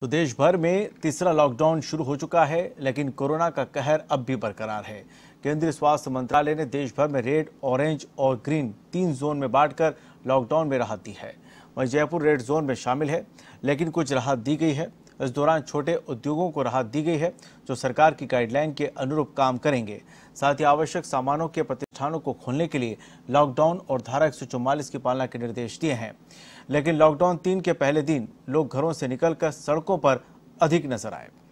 तो देश भर में तीसरा लॉकडाउन शुरू हो चुका है लेकिन कोरोना का कहर अब भी बरकरार है केंद्रीय स्वास्थ्य मंत्रालय ने देश भर में रेड ऑरेंज और ग्रीन तीन जोन में बांटकर लॉकडाउन में राहत दी है वहीं जयपुर रेड जोन में शामिल है लेकिन कुछ राहत दी गई है इस दौरान छोटे उद्योगों को राहत दी गई है जो सरकार की गाइडलाइन के अनुरूप काम करेंगे साथ ही आवश्यक सामानों के प्रतिष्ठानों को खोलने के लिए लॉकडाउन और धारा एक की पालना के निर्देश दिए हैं लेकिन लॉकडाउन तीन के पहले दिन लोग घरों से निकलकर सड़कों पर अधिक नजर आए